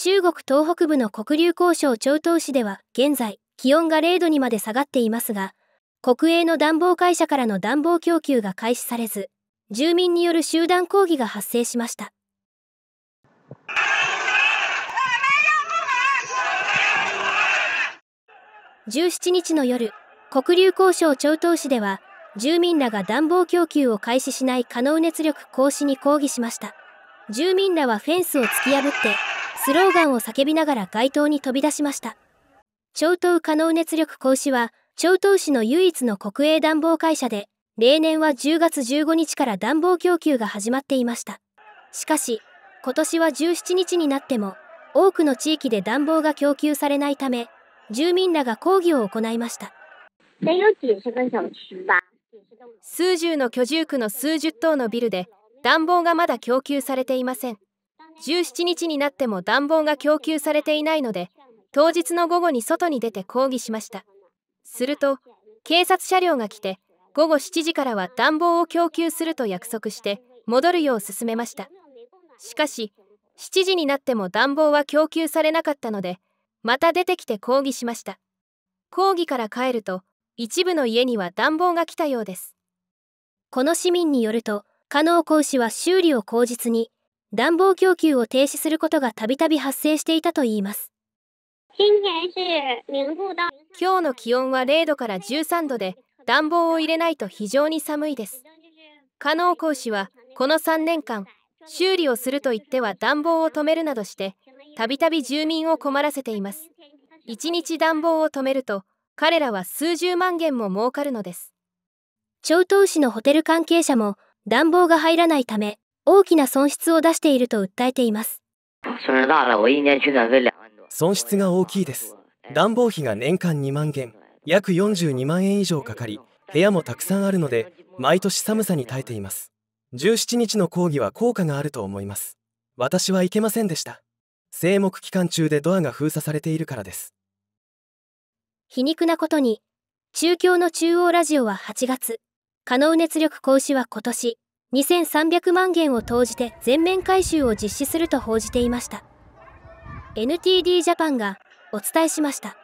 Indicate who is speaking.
Speaker 1: 中国東北部の黒竜交渉長東市では現在気温が0度にまで下がっていますが国営の暖房会社からの暖房供給が開始されず住民による集団抗議が発生しました17日の夜黒竜交渉長東市では住民らが暖房供給を開始しない可能熱力行使に抗議しました住民らはフェンスを突き破ってスローガンを叫びながら街頭に飛び出しました超党可能熱力講師は超党市の唯一の国営暖房会社で例年は10月15日から暖房供給が始まっていましたしかし今年は17日になっても多くの地域で暖房が供給されないため住民らが抗議を行いました数十の居住区の数十棟のビルで暖房がまだ供給されていません17日になっても暖房が供給されていないので当日の午後に外に出て抗議しましたすると警察車両が来て午後7時からは暖房を供給すると約束して戻るよう勧めましたしかし7時になっても暖房は供給されなかったのでまた出てきて抗議しました抗議から帰ると一部の家には暖房が来たようですこの市民によると加納講師は修理を口実に暖房供給を停止することがたびたび発生していたといいます。今日の気温は0度から13度で、暖房を入れないと非常に寒いです。加納講師は、この3年間、修理をすると言っては暖房を止めるなどして、たびたび住民を困らせています。1日暖房を止めると、彼らは数十万元も儲かるのです。長東市のホテル関係者も、暖房が入らないため、大きな損失を出していると訴えています
Speaker 2: 損失が大きいです暖房費が年間2万元約42万円以上かかり部屋もたくさんあるので毎年寒さに耐えています17日の講義は効果があると思います私は行けませんでした静黙期間中でドアが封鎖されているからです
Speaker 1: 皮肉なことに中京の中央ラジオは8月可能熱力講師は今年2300万元を投じて全面回収を実施すると報じていました NTD ジャパンがお伝えしました。